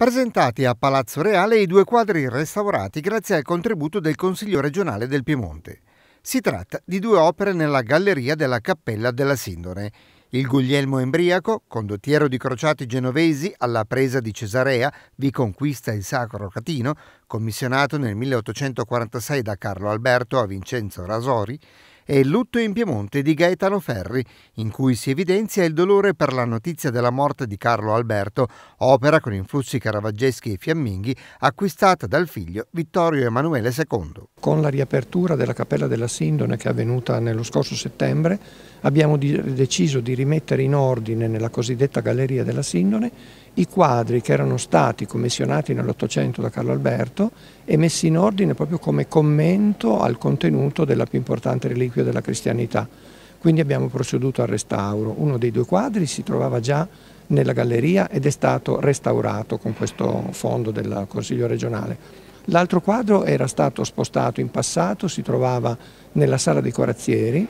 Presentati a Palazzo Reale i due quadri restaurati grazie al contributo del Consiglio regionale del Piemonte. Si tratta di due opere nella galleria della Cappella della Sindone. Il Guglielmo Embriaco, condottiero di crociati genovesi alla presa di Cesarea, vi conquista il Sacro Catino, commissionato nel 1846 da Carlo Alberto a Vincenzo Rasori, è il Lutto in Piemonte di Gaetano Ferri, in cui si evidenzia il dolore per la notizia della morte di Carlo Alberto, opera con influssi caravaggeschi e fiamminghi acquistata dal figlio Vittorio Emanuele II. Con la riapertura della Cappella della Sindone che è avvenuta nello scorso settembre abbiamo deciso di rimettere in ordine nella cosiddetta Galleria della Sindone i quadri che erano stati commissionati nell'Ottocento da Carlo Alberto e messi in ordine proprio come commento al contenuto della più importante reliquia della cristianità. Quindi abbiamo proceduto al restauro. Uno dei due quadri si trovava già nella galleria ed è stato restaurato con questo fondo del Consiglio regionale. L'altro quadro era stato spostato in passato, si trovava nella sala dei corazzieri,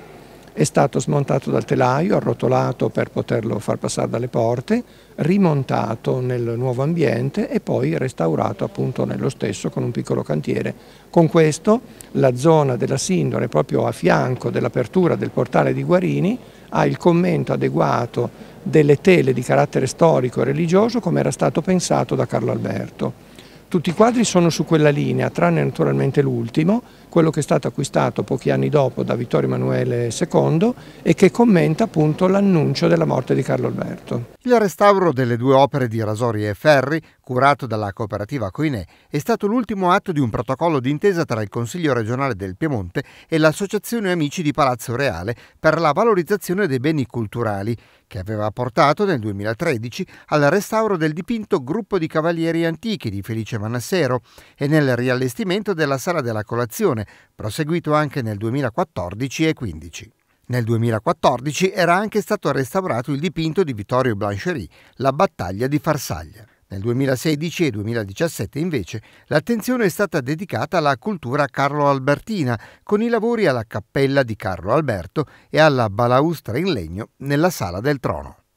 è stato smontato dal telaio, arrotolato per poterlo far passare dalle porte, rimontato nel nuovo ambiente e poi restaurato appunto nello stesso con un piccolo cantiere. Con questo la zona della Sindone, proprio a fianco dell'apertura del portale di Guarini, ha il commento adeguato delle tele di carattere storico e religioso come era stato pensato da Carlo Alberto. Tutti i quadri sono su quella linea, tranne naturalmente l'ultimo, quello che è stato acquistato pochi anni dopo da Vittorio Emanuele II e che commenta appunto l'annuncio della morte di Carlo Alberto. Il restauro delle due opere di Rasori e Ferri curato dalla cooperativa Coine, è stato l'ultimo atto di un protocollo d'intesa tra il Consiglio regionale del Piemonte e l'Associazione Amici di Palazzo Reale per la valorizzazione dei beni culturali, che aveva portato nel 2013 al restauro del dipinto Gruppo di Cavalieri Antichi di Felice Manassero e nel riallestimento della Sala della Colazione, proseguito anche nel 2014 e 2015. Nel 2014 era anche stato restaurato il dipinto di Vittorio Blanchery, La battaglia di Farsaglia. Nel 2016 e 2017 invece l'attenzione è stata dedicata alla cultura Carlo Albertina, con i lavori alla cappella di Carlo Alberto e alla balaustra in legno nella sala del trono.